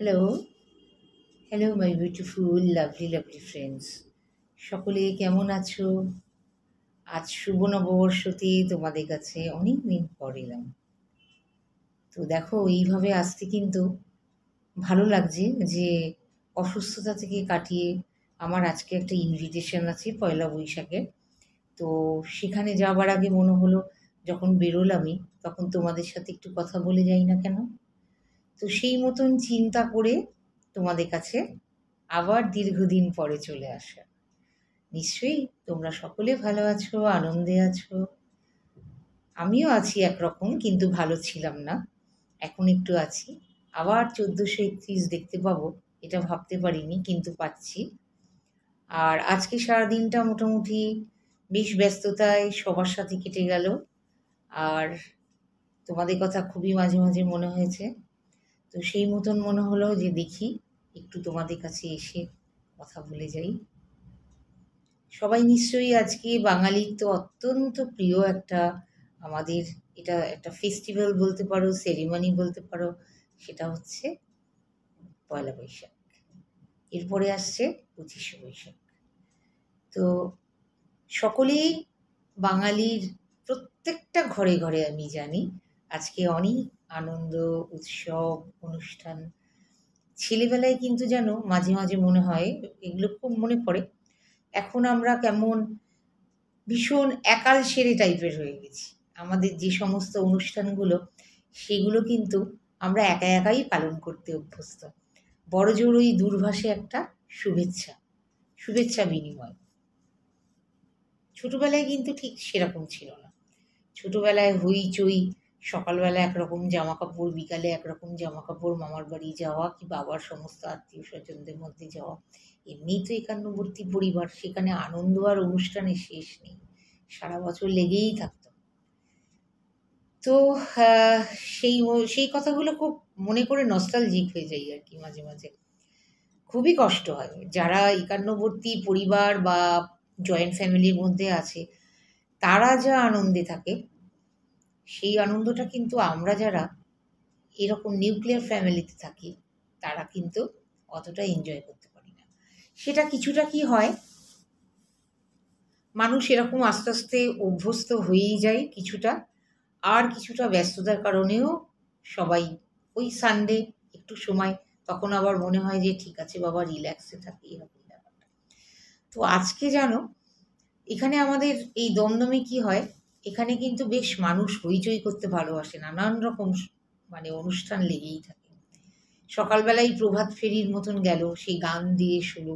hello hello my beautiful lovely lovely friends সকলে কেমন আছো আজ শুভ নববর্ষতে তোমাদের কাছে অনেক দিন পর এলাম তো দেখো এইভাবে আসতে কিন্তু ভালো লাগছে যে অসুস্থতা থেকে কাটিয়ে আমার আজকে একটা ইনভিটেশন আছে পয়লা বৈশাখে তো সেখানে যাওয়ার আগে মনে হলো যখন বেরোলামই তখন তোমাদের সাথে একটু কথা বলে যাই না কেন তো সেই মতন চিন্তা করে তোমাদের কাছে আবার দীর্ঘদিন পরে চলে আসা নিশ্চয়ই তোমরা সকলে ভালো আছো আনন্দে আছো আমিও আছি একরকম কিন্তু ভালো ছিলাম না এখন একটু আছি আবার চোদ্দোশো একত্রিশ দেখতে পাবো এটা ভাবতে পারিনি কিন্তু পাচ্ছি আর আজকে সারাদিনটা মোটামুটি বেশ ব্যস্ততায় সবার সাথে কেটে গেল আর তোমাদের কথা খুবই মাঝে মাঝে মনে হয়েছে তো সেই মতন মনে হলো যে দেখি একটু তোমাদের কাছে এসে কথা বলে যাই সবাই নিশ্চয়ই আজকে বাঙালির তো অত্যন্ত প্রিয় একটা আমাদের এটা একটা ফেস্টিভ্যাল বলতে পারো সেরিমনি বলতে পারো সেটা হচ্ছে পয়লা বৈশাখ এরপরে আসছে পঁচিশে বৈশাখ তো সকলেই বাঙালির প্রত্যেকটা ঘরে ঘরে আমি জানি আজকে অনেক আনন্দ উৎসব অনুষ্ঠান ছেলেবেলায় কিন্তু যেন মাঝে মাঝে মনে হয় এগুলো খুব মনে পড়ে এখন আমরা কেমন ভীষণ একাল সেরে টাইপের হয়ে গেছি আমাদের যে সমস্ত অনুষ্ঠানগুলো সেগুলো কিন্তু আমরা একা একাই পালন করতে অভ্যস্ত বড় জোর ওই দুর্ভাষে একটা শুভেচ্ছা শুভেচ্ছা বিনিময় ছোটোবেলায় কিন্তু ঠিক সেরকম ছিল না ছোটোবেলায় হইচই সকালবেলা একরকম জামা কাপড় বিকালে একরকম জামা কাপড় মামার বাড়ি যাওয়া কি বাবার সমস্ত আত্মীয় স্বজনদের মধ্যে যাওয়া এমনিই তো একান্নবর্তী পরিবার সেখানে আনন্দ আর অনুষ্ঠানের শেষ নেই সারা বছর লেগেই থাকত তো সেই সেই কথাগুলো খুব মনে করে নস্টালজিক হয়ে যাই আর কি মাঝে মাঝে খুবই কষ্ট হয় যারা একান্নবর্তী পরিবার বা জয়েন্ট ফ্যামিলির মধ্যে আছে তারা যা আনন্দে থাকে সেই আনন্দটা কিন্তু আমরা যারা এরকম নিউক্লিয়ার ফ্যামিলিতে থাকি তারা কিন্তু অতটা এনজয় করতে পারি না সেটা কিছুটা কি হয় মানুষ এরকম আস্তে আস্তে অভ্যস্ত হয়েই যায় কিছুটা আর কিছুটা ব্যস্ততার কারণেও সবাই ওই সানডে একটু সময় তখন আবার মনে হয় যে ঠিক আছে বাবা রিল্যাক্সে থাকি এরকম ব্যাপারটা তো আজকে জানো এখানে আমাদের এই দমদমে কি হয় এখানে কিন্তু বেশ মানুষ হইচই করতে ভালোবাসে নানান রকম মানে অনুষ্ঠান লেগেই থাকে সকালবেলায় প্রভাত ফেরির মতন গেল সেই গান দিয়ে শুরু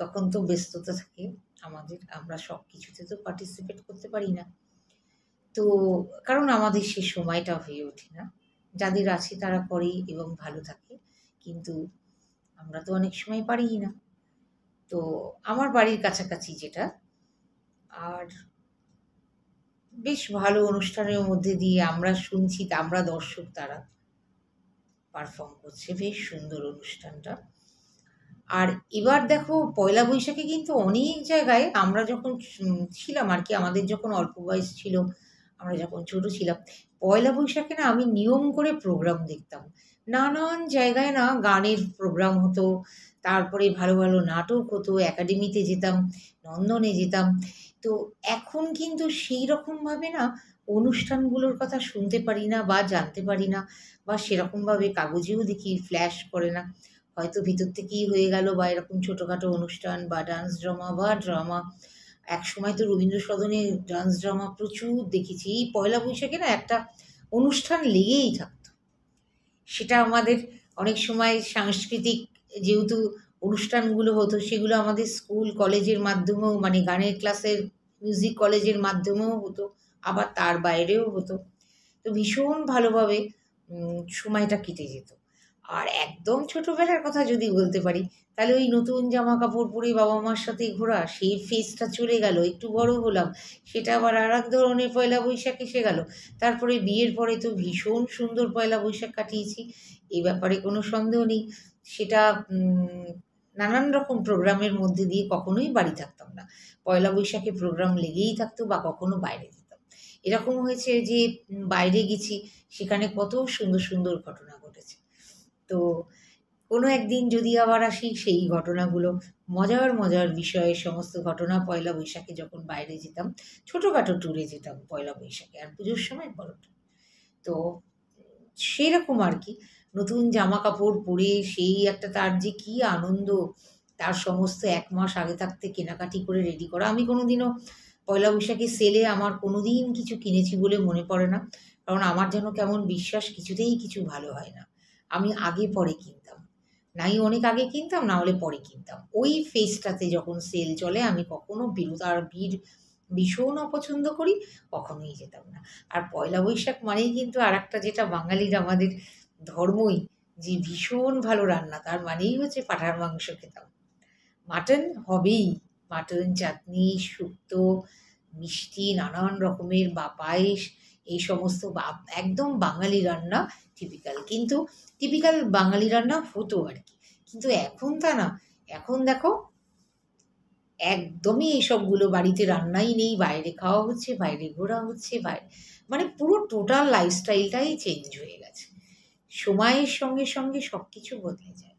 তখন তো ব্যস্ততা থাকে আমাদের আমরা সব কিছুতে তো পার্টিসিপেট করতে পারি না তো কারণ আমাদের সে সময়টা হয়ে ওঠে না যাদের আছে তারা করে এবং ভালো থাকে কিন্তু আমরা তো অনেক সময় পারি না তো আমার বাড়ির কাছাকাছি যেটা আর বেশ ভালো অনুষ্ঠানের মধ্যে দিয়ে আমরা শুনছি আমরা দর্শক তারা পারফর্ম করছে বেশ সুন্দর অনুষ্ঠানটা আর এবার দেখো পয়লা বৈশাখে কিন্তু অনেক জায়গায় আমরা যখন ছিলাম আর কি আমাদের যখন অল্প বয়স ছিল আমরা যখন ছোট ছিলাম পয়লা বৈশাখে না আমি নিয়ম করে প্রোগ্রাম দেখতাম নানান জায়গায় না গানের প্রোগ্রাম হতো তারপরে ভালো ভালো নাটক হতো একাডেমিতে যেতাম নন্দনে যেতাম তো এখন কিন্তু সেই রকমভাবে না অনুষ্ঠানগুলোর কথা শুনতে পারি না বা জানতে পারি না বা সেরকমভাবে কাগজেও দেখি ফ্ল্যাশ করে না হয়তো ভিতর থেকেই হয়ে গেল বা এরকম ছোটোখাটো অনুষ্ঠান বা ডান্স ড্রামা বা ড্রামা এক সময় তো রবীন্দ্র সদনে ডান্স ড্রামা প্রচুর দেখেছি এই পয়লা বৈশাখে না একটা অনুষ্ঠান লেগেই থাকতো সেটা আমাদের অনেক সময় সাংস্কৃতিক যেহেতু অনুষ্ঠানগুলো হতো সেগুলো আমাদের স্কুল কলেজের মাধ্যমেও মানে গানের ক্লাসের মিউজিক কলেজের মাধ্যমেও হতো আবার তার বাইরেও হতো তো ভীষণ ভালোভাবে সময়টা কেটে যেত আর একদম ছোটোবেলার কথা যদি বলতে পারি তাহলে ওই নতুন জামা কাপড় পরে বাবা মার সাথে ঘোরা সেই ফেসটা চলে গেল একটু বড় হলাম সেটা আবার আর এক ধরনের পয়লা বৈশাখ এসে গেল তারপরে বিয়ের পরে তো ভীষণ সুন্দর পয়লা বৈশাখ কাটিয়েছি এই ব্যাপারে কোনো সন্দেহ নেই সেটা নানান রকম প্রোগ্রামের মধ্যে দিয়ে কখনোই বাড়ি থাকতাম না পয়লা বৈশাখে প্রোগ্রাম লেগেই থাকতো বা কখনো বাইরে যেতাম এরকম হয়েছে যে বাইরে গেছি সেখানে কত সুন্দর সুন্দর ঘটনা ঘটেছে তো কোনো একদিন যদি আবার আসি সেই ঘটনাগুলো মজার মজার বিষয়ে সমস্ত ঘটনা পয়লা বৈশাখে যখন বাইরে যেতাম ছোটোখাটো ট্যুরে যেতাম পয়লা বৈশাখে আর পুজোর সময় বড় তো সেরকম আর কি নতুন জামা কাপড় পরে সেই একটা তার যে কী আনন্দ তার সমস্ত এক মাস আগে থাকতে কেনাকাটি করে রেডি করা আমি কোনোদিনও পয়লা বৈশাখে সেলে আমার কোনোদিন কিছু কিনেছি বলে মনে পড়ে না কারণ আমার যেন কেমন বিশ্বাস কিছুতেই কিছু ভালো হয় না আমি আগে পরে কিনতাম নাই অনেক আগে কিনতাম না হলে পরে কিনতাম ওই ফেসটাতে যখন সেল চলে আমি কখনো আর ভিড় ভীষণ অপছন্দ করি কখনোই যেতাম না আর পয়লা বৈশাখ মানেই কিন্তু আর একটা যেটা বাঙালির আমাদের ধর্মই যে ভীষণ ভালো রান্না তার মানেই হচ্ছে পাঠার মাংস খেতাম মাটন হবেই মাটন চাটনি শুক্তো মিষ্টি নানান রকমের বা পায়েস এই সমস্ত একদম বাঙালি রান্না টিপিক্যাল কিন্তু টিপিক্যাল বাঙালি রান্না হতো আর কি কিন্তু এখন তা না এখন দেখো একদমই এইসবগুলো বাড়িতে রান্নাই নেই বাইরে খাওয়া হচ্ছে বাইরে ঘোরা হচ্ছে বাইরে মানে পুরো টোটাল লাইফস্টাইলটাই চেঞ্জ হয়ে গেছে সময়ের সঙ্গে সঙ্গে সব কিছু বদলে যায়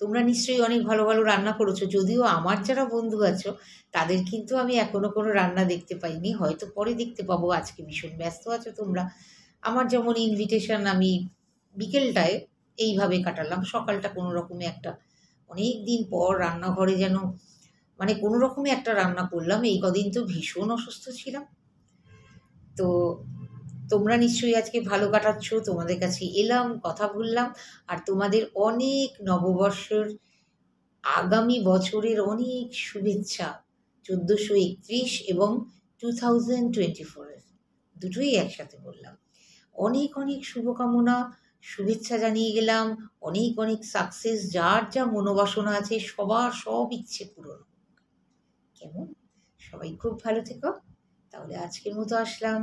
তোমরা নিশ্চয়ই অনেক ভালো ভালো রান্না করেছো যদিও আমার যারা বন্ধু আছো তাদের কিন্তু আমি এখনো কোনো রান্না দেখতে পাইনি হয়তো পরে দেখতে পাবো আজকে ভীষণ ব্যস্ত আছো তোমরা আমার যেমন ইনভিটেশন আমি বিকেলটায় এইভাবে কাটালাম সকালটা কোনো রকমে একটা অনেক দিন পর রান্নাঘরে যেন মানে কোনো রকমে একটা রান্না করলাম এই কদিন তো ভীষণ অসুস্থ ছিলাম তো তোমরা নিশ্চয়ই আজকে ভালো কাটাচ্ছ তোমাদের কাছে এলাম কথা বললাম আর তোমাদের অনেক নববর্ষের আগামী বছরের অনেক শুভেচ্ছা চোদ্দোশো একত্রিশ এবং টু থাউজেন্ড টোয়েন্টি ফোরের দুটোই একসাথে বললাম অনেক অনেক শুভকামনা শুভেচ্ছা জানিয়ে গেলাম অনেক অনেক সাকসেস যার যা মনোবাসনা আছে সবার সব ইচ্ছে পূরণ কেমন সবাই খুব ভালো থেকো তাহলে আজকের মতো আসলাম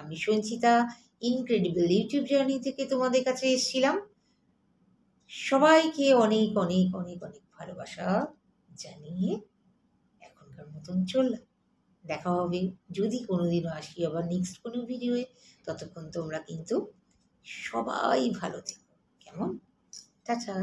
আমি সঞ্চিতা ইনক্রেডিবল ইউটিউব জার্নি থেকে তোমাদের কাছে এসেছিলাম সবাইকে অনেক অনেক অনেক অনেক ভালোবাসা জানিয়ে এখনকার মতন চললাম দেখা হবে যদি কোনোদিনও আসি আবার নেক্সট কোনো ভিডিওয়ে ততক্ষণ তোমরা কিন্তু সবাই ভালো থেকো কেমন টাটা